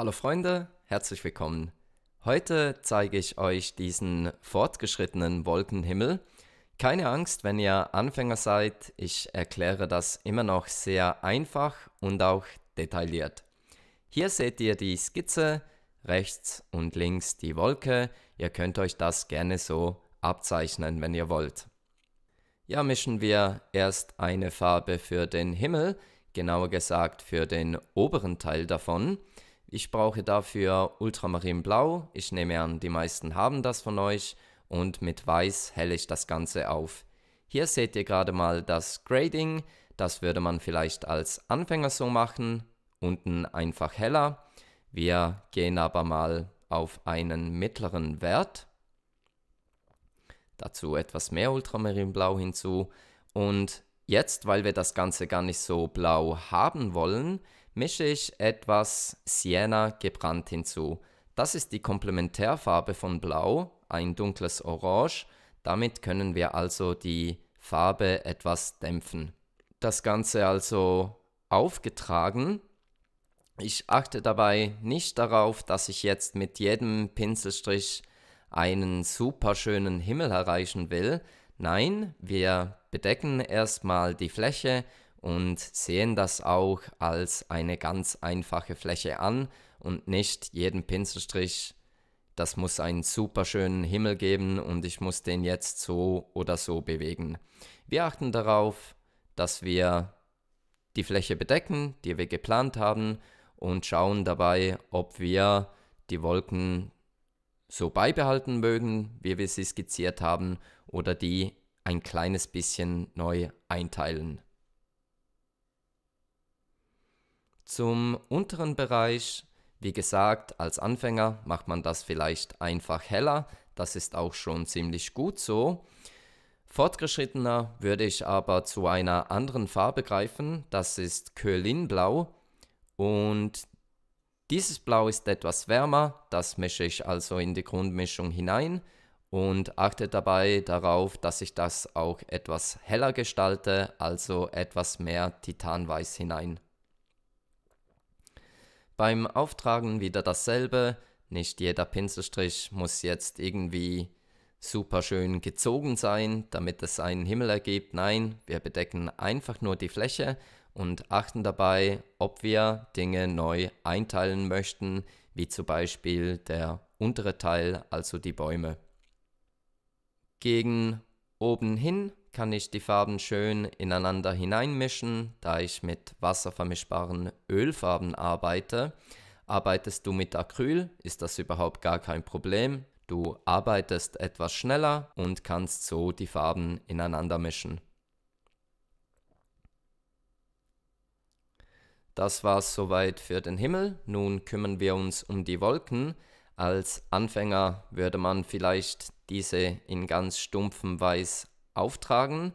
Hallo Freunde, herzlich willkommen. Heute zeige ich euch diesen fortgeschrittenen Wolkenhimmel. Keine Angst, wenn ihr Anfänger seid, ich erkläre das immer noch sehr einfach und auch detailliert. Hier seht ihr die Skizze, rechts und links die Wolke. Ihr könnt euch das gerne so abzeichnen, wenn ihr wollt. Ja, mischen wir erst eine Farbe für den Himmel, genauer gesagt für den oberen Teil davon. Ich brauche dafür Ultramarinblau. Ich nehme an, die meisten haben das von euch. Und mit Weiß helle ich das Ganze auf. Hier seht ihr gerade mal das Grading. Das würde man vielleicht als Anfänger so machen. Unten einfach heller. Wir gehen aber mal auf einen mittleren Wert. Dazu etwas mehr Ultramarinblau hinzu. Und jetzt, weil wir das Ganze gar nicht so blau haben wollen, mische ich etwas Sienna gebrannt hinzu. Das ist die Komplementärfarbe von Blau, ein dunkles Orange. Damit können wir also die Farbe etwas dämpfen. Das Ganze also aufgetragen. Ich achte dabei nicht darauf, dass ich jetzt mit jedem Pinselstrich einen super schönen Himmel erreichen will. Nein, wir bedecken erstmal die Fläche und sehen das auch als eine ganz einfache Fläche an und nicht jeden Pinselstrich, das muss einen super schönen Himmel geben und ich muss den jetzt so oder so bewegen. Wir achten darauf, dass wir die Fläche bedecken, die wir geplant haben und schauen dabei, ob wir die Wolken so beibehalten mögen, wie wir sie skizziert haben, oder die ein kleines bisschen neu einteilen. Zum unteren Bereich, wie gesagt, als Anfänger macht man das vielleicht einfach heller. Das ist auch schon ziemlich gut so. Fortgeschrittener würde ich aber zu einer anderen Farbe greifen. Das ist Köhlinblau. Und dieses Blau ist etwas wärmer. Das mische ich also in die Grundmischung hinein und achte dabei darauf, dass ich das auch etwas heller gestalte, also etwas mehr Titanweiß hinein beim Auftragen wieder dasselbe. Nicht jeder Pinselstrich muss jetzt irgendwie super schön gezogen sein, damit es einen Himmel ergibt. Nein, wir bedecken einfach nur die Fläche und achten dabei, ob wir Dinge neu einteilen möchten, wie zum Beispiel der untere Teil, also die Bäume. Gegen oben hin kann ich die Farben schön ineinander hineinmischen. Da ich mit wasservermischbaren Ölfarben arbeite, arbeitest du mit Acryl, ist das überhaupt gar kein Problem. Du arbeitest etwas schneller und kannst so die Farben ineinander mischen. Das war's soweit für den Himmel. Nun kümmern wir uns um die Wolken. Als Anfänger würde man vielleicht diese in ganz stumpfem Weiß auftragen.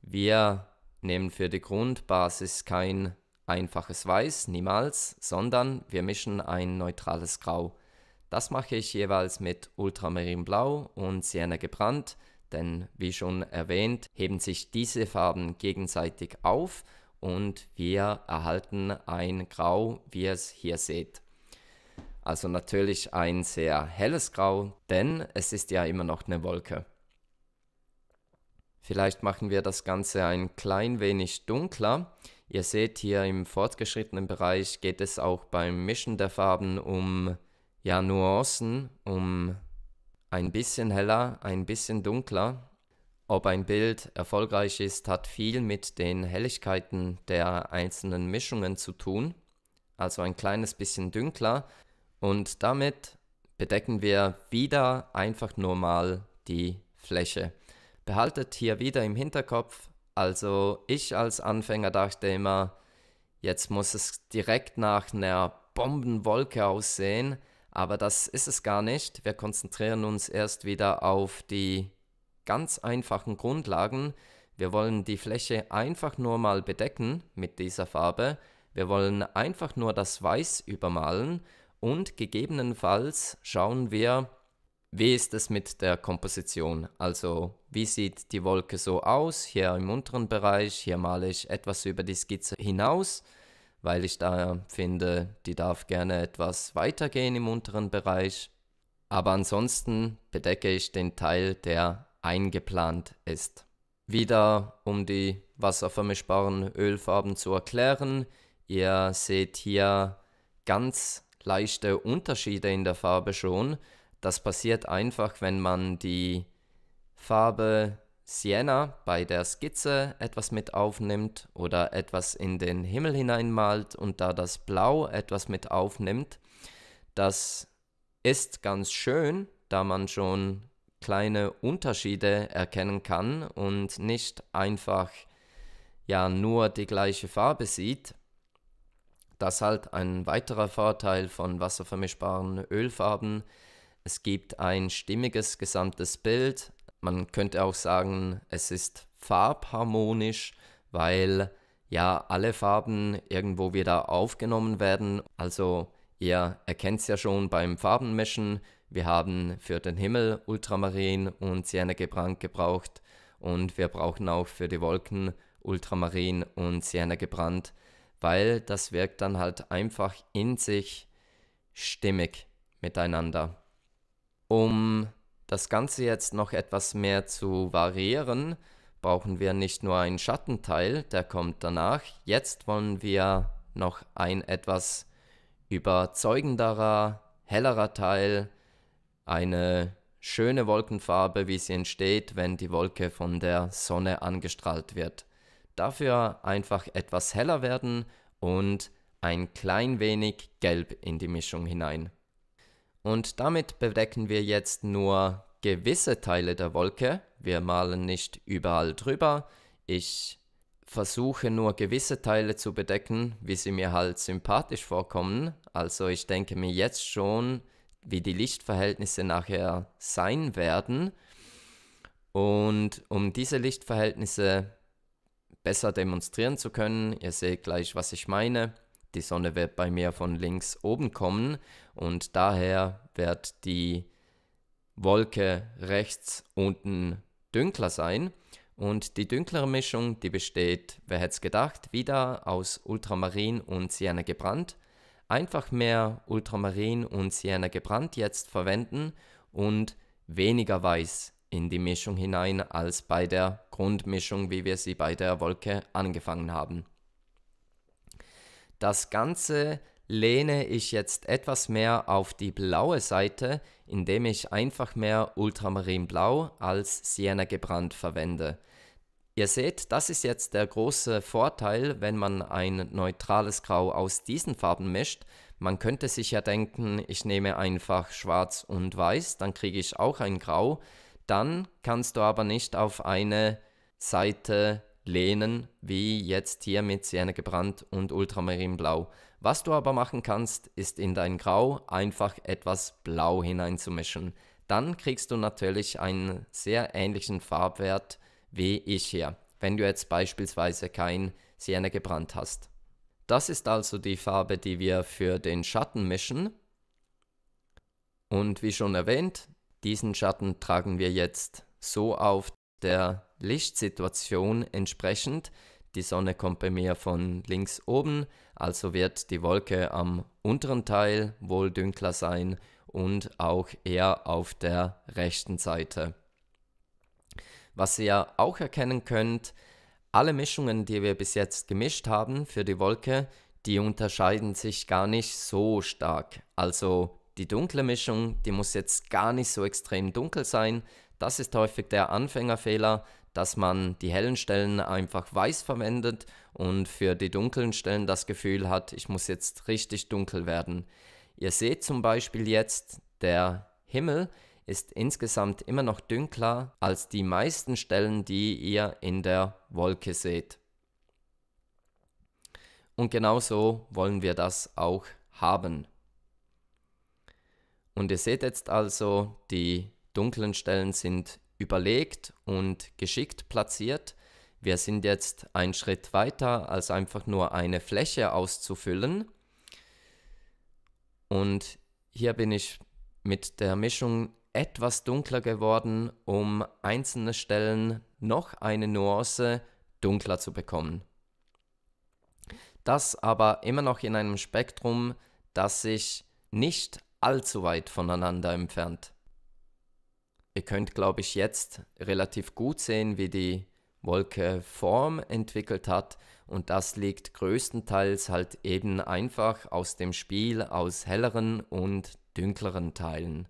Wir nehmen für die Grundbasis kein einfaches Weiß, niemals, sondern wir mischen ein neutrales Grau. Das mache ich jeweils mit Ultramarinblau und Sienna gebrannt, denn wie schon erwähnt, heben sich diese Farben gegenseitig auf und wir erhalten ein Grau, wie ihr es hier seht. Also natürlich ein sehr helles Grau, denn es ist ja immer noch eine Wolke. Vielleicht machen wir das Ganze ein klein wenig dunkler. Ihr seht hier im fortgeschrittenen Bereich geht es auch beim Mischen der Farben um ja, Nuancen, um ein bisschen heller, ein bisschen dunkler. Ob ein Bild erfolgreich ist, hat viel mit den Helligkeiten der einzelnen Mischungen zu tun. Also ein kleines bisschen dunkler. Und damit bedecken wir wieder einfach nur mal die Fläche. Behaltet hier wieder im Hinterkopf, also ich als Anfänger dachte immer, jetzt muss es direkt nach einer Bombenwolke aussehen, aber das ist es gar nicht. Wir konzentrieren uns erst wieder auf die ganz einfachen Grundlagen. Wir wollen die Fläche einfach nur mal bedecken mit dieser Farbe. Wir wollen einfach nur das Weiß übermalen und gegebenenfalls schauen wir, wie ist es mit der Komposition? Also, wie sieht die Wolke so aus? Hier im unteren Bereich, hier male ich etwas über die Skizze hinaus, weil ich da finde, die darf gerne etwas weitergehen im unteren Bereich. Aber ansonsten bedecke ich den Teil, der eingeplant ist. Wieder, um die wasservermischbaren Ölfarben zu erklären, ihr seht hier ganz leichte Unterschiede in der Farbe schon. Das passiert einfach, wenn man die Farbe Sienna bei der Skizze etwas mit aufnimmt oder etwas in den Himmel hineinmalt und da das Blau etwas mit aufnimmt. Das ist ganz schön, da man schon kleine Unterschiede erkennen kann und nicht einfach ja nur die gleiche Farbe sieht. Das ist halt ein weiterer Vorteil von wasservermischbaren Ölfarben, es gibt ein stimmiges gesamtes Bild. Man könnte auch sagen, es ist farbharmonisch, weil ja alle Farben irgendwo wieder aufgenommen werden. Also ihr erkennt es ja schon beim Farbenmischen. Wir haben für den Himmel Ultramarin und Sienna gebrannt gebraucht und wir brauchen auch für die Wolken Ultramarin und Sienna gebrannt, weil das wirkt dann halt einfach in sich stimmig miteinander. Um das Ganze jetzt noch etwas mehr zu variieren, brauchen wir nicht nur einen Schattenteil, der kommt danach. Jetzt wollen wir noch ein etwas überzeugenderer, hellerer Teil, eine schöne Wolkenfarbe, wie sie entsteht, wenn die Wolke von der Sonne angestrahlt wird. Dafür einfach etwas heller werden und ein klein wenig Gelb in die Mischung hinein. Und damit bedecken wir jetzt nur gewisse Teile der Wolke. Wir malen nicht überall drüber. Ich versuche nur gewisse Teile zu bedecken, wie sie mir halt sympathisch vorkommen. Also ich denke mir jetzt schon, wie die Lichtverhältnisse nachher sein werden. Und um diese Lichtverhältnisse besser demonstrieren zu können, ihr seht gleich, was ich meine, die Sonne wird bei mir von links oben kommen und daher wird die Wolke rechts unten dunkler sein. Und die dünklere Mischung, die besteht, wer hätte es gedacht, wieder aus Ultramarin und Sienna gebrannt. Einfach mehr Ultramarin und Sienna gebrannt jetzt verwenden und weniger Weiß in die Mischung hinein als bei der Grundmischung, wie wir sie bei der Wolke angefangen haben. Das Ganze lehne ich jetzt etwas mehr auf die blaue Seite, indem ich einfach mehr Ultramarinblau als Sienna gebrannt verwende. Ihr seht, das ist jetzt der große Vorteil, wenn man ein neutrales Grau aus diesen Farben mischt. Man könnte sich ja denken, ich nehme einfach schwarz und weiß, dann kriege ich auch ein Grau. Dann kannst du aber nicht auf eine Seite lehnen, wie jetzt hier mit Sienna gebrannt und Ultramarinblau. Was du aber machen kannst, ist in dein Grau einfach etwas Blau hineinzumischen. Dann kriegst du natürlich einen sehr ähnlichen Farbwert wie ich hier, wenn du jetzt beispielsweise kein Sienna gebrannt hast. Das ist also die Farbe, die wir für den Schatten mischen. Und wie schon erwähnt, diesen Schatten tragen wir jetzt so auf, der Lichtsituation entsprechend. Die Sonne kommt bei mir von links oben, also wird die Wolke am unteren Teil wohl dünkler sein und auch eher auf der rechten Seite. Was ihr auch erkennen könnt, alle Mischungen, die wir bis jetzt gemischt haben für die Wolke, die unterscheiden sich gar nicht so stark. Also die dunkle Mischung, die muss jetzt gar nicht so extrem dunkel sein, das ist häufig der Anfängerfehler, dass man die hellen Stellen einfach weiß verwendet und für die dunklen Stellen das Gefühl hat, ich muss jetzt richtig dunkel werden. Ihr seht zum Beispiel jetzt, der Himmel ist insgesamt immer noch dünkler als die meisten Stellen, die ihr in der Wolke seht. Und genau so wollen wir das auch haben. Und ihr seht jetzt also die dunklen Stellen sind überlegt und geschickt platziert. Wir sind jetzt einen Schritt weiter, als einfach nur eine Fläche auszufüllen. Und hier bin ich mit der Mischung etwas dunkler geworden, um einzelne Stellen noch eine Nuance dunkler zu bekommen. Das aber immer noch in einem Spektrum, das sich nicht allzu weit voneinander entfernt ihr könnt, glaube ich, jetzt relativ gut sehen, wie die Wolke Form entwickelt hat. Und das liegt größtenteils halt eben einfach aus dem Spiel aus helleren und dünkleren Teilen.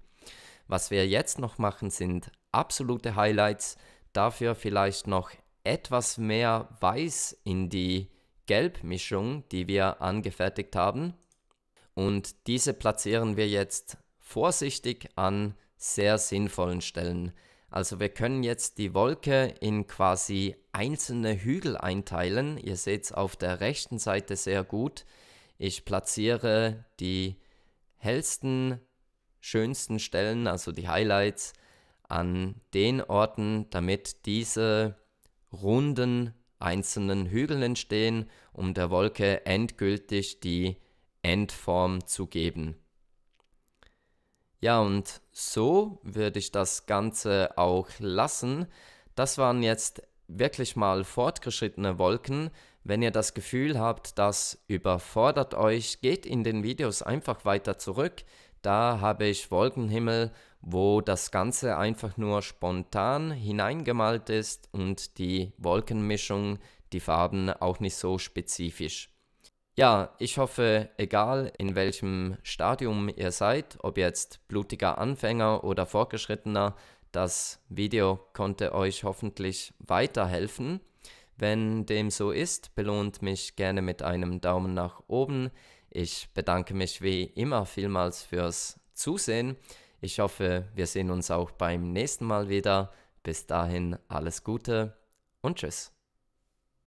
Was wir jetzt noch machen, sind absolute Highlights. Dafür vielleicht noch etwas mehr Weiß in die Gelbmischung, die wir angefertigt haben. Und diese platzieren wir jetzt vorsichtig an sehr sinnvollen Stellen. Also wir können jetzt die Wolke in quasi einzelne Hügel einteilen. Ihr seht es auf der rechten Seite sehr gut. Ich platziere die hellsten, schönsten Stellen, also die Highlights, an den Orten, damit diese runden einzelnen Hügel entstehen, um der Wolke endgültig die Endform zu geben. Ja, und so würde ich das Ganze auch lassen. Das waren jetzt wirklich mal fortgeschrittene Wolken. Wenn ihr das Gefühl habt, das überfordert euch, geht in den Videos einfach weiter zurück. Da habe ich Wolkenhimmel, wo das Ganze einfach nur spontan hineingemalt ist und die Wolkenmischung, die Farben auch nicht so spezifisch. Ja, ich hoffe, egal in welchem Stadium ihr seid, ob jetzt blutiger Anfänger oder Fortgeschrittener, das Video konnte euch hoffentlich weiterhelfen. Wenn dem so ist, belohnt mich gerne mit einem Daumen nach oben. Ich bedanke mich wie immer vielmals fürs Zusehen. Ich hoffe, wir sehen uns auch beim nächsten Mal wieder. Bis dahin alles Gute und tschüss.